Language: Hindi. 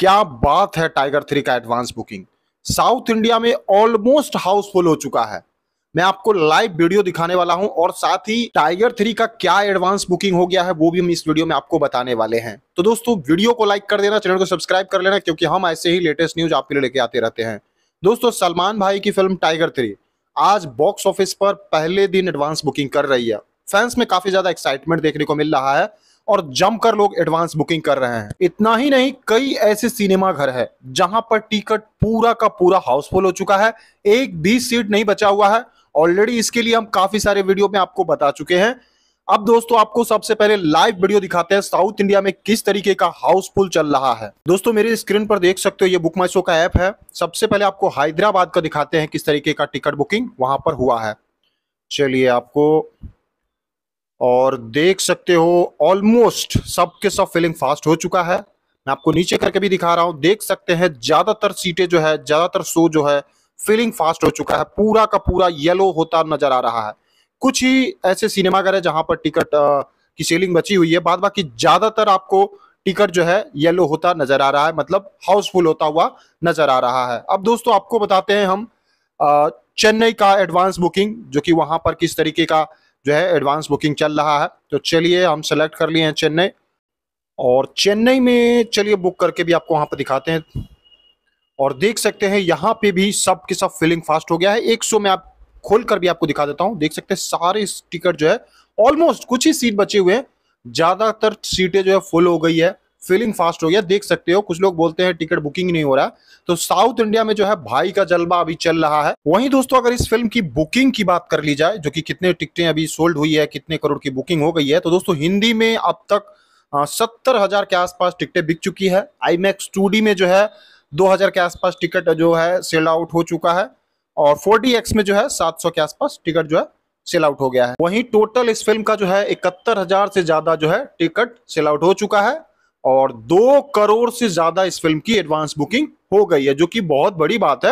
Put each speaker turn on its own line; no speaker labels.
क्या बात है टाइगर थ्री का एडवांस बुकिंग साउथ इंडिया में ऑलमोस्ट हाउसफुल हो चुका है मैं आपको लाइव वीडियो दिखाने वाला हूं और साथ ही टाइगर थ्री का क्या एडवांस बुकिंग हो गया है वो भी हम इस वीडियो में आपको बताने वाले हैं तो दोस्तों वीडियो को लाइक कर देना चैनल को सब्सक्राइब कर लेना क्योंकि हम ऐसे ही लेटेस्ट न्यूज आपके लिए लेके आते रहते हैं दोस्तों सलमान भाई की फिल्म टाइगर थ्री आज बॉक्स ऑफिस पर पहले दिन एडवांस बुकिंग कर रही है फैंस में काफी ज्यादा एक्साइटमेंट देखने को मिल रहा है और जमकर लोग एडवांस बुकिंग कर रहे हैं इतना ही नहीं कई ऐसे सिनेमा घर है जहां पर टिकट पूरा का पूरा हाउसफुल हो चुका है एक भी सीट नहीं बचा हुआ है ऑलरेडी इसके लिए हम काफी सारे वीडियो में आपको बता चुके हैं अब दोस्तों आपको सबसे पहले लाइव वीडियो दिखाते हैं साउथ इंडिया में किस तरीके का हाउसफुल चल रहा है दोस्तों मेरे स्क्रीन पर देख सकते हो ये बुक माइसो शो का ऐप है सबसे पहले आपको हैदराबाद का दिखाते हैं किस तरीके का टिकट बुकिंग वहां पर हुआ है चलिए आपको और देख सकते हो ऑलमोस्ट सबके सब फिलिंग फास्ट हो चुका है मैं आपको नीचे करके भी दिखा रहा हूँ देख सकते हैं ज़्यादातर सीटें जो है ज़्यादातर शो जो है फिलिंग फास्ट हो चुका है पूरा का पूरा येलो होता नजर आ रहा है कुछ ही ऐसे सिनेमाघर है जहां पर टिकट की सेलिंग बची हुई है बाद बाकी ज़्यादातर आपको टिकट जो है येलो होता नजर आ रहा है मतलब हाउसफुल होता हुआ नजर आ रहा है अब दोस्तों आपको बताते हैं हम चेन्नई का एडवांस बुकिंग जो कि वहां पर किस तरीके का जो है एडवांस बुकिंग चल रहा है तो चलिए हम सेलेक्ट कर लिए हैं चेन्नई और चेन्नई में चलिए बुक करके भी आपको वहाँ पर दिखाते हैं और देख सकते हैं यहाँ पे भी सब के सब फिलिंग फास्ट हो गया है 100 में आप खोल कर भी आपको दिखा देता हूँ देख सकते हैं सारे टिकट जो है ऑलमोस्ट कुछ ही सीट बचे हुए हैं ज़्यादातर सीटें जो है फुल हो गई है फिलिंग फास्ट हो गया देख सकते हो कुछ लोग बोलते हैं टिकट बुकिंग नहीं हो रहा तो साउथ इंडिया में जो है भाई का जलवा अभी चल रहा है वहीं दोस्तों अगर इस फिल्म की बुकिंग की बात कर ली जाए जो कि कितने टिकटें अभी सोल्ड हुई है कितने करोड़ की बुकिंग हो गई है तो दोस्तों हिंदी में अब तक सत्तर हजार के आसपास टिकटें बिक चुकी है आई मैक्स में जो है दो के आसपास टिकट जो है सेल आउट हो चुका है और 4DX में जो है सात के आसपास टिकट जो है सेल आउट हो गया है वहीं टोटल इस फिल्म का जो है इकहत्तर हजार से ज्यादा जो है टिकट सेल आउट हो चुका है और दो करोड़ से ज्यादा इस फिल्म की एडवांस बुकिंग हो गई है जो कि बहुत बड़ी बात है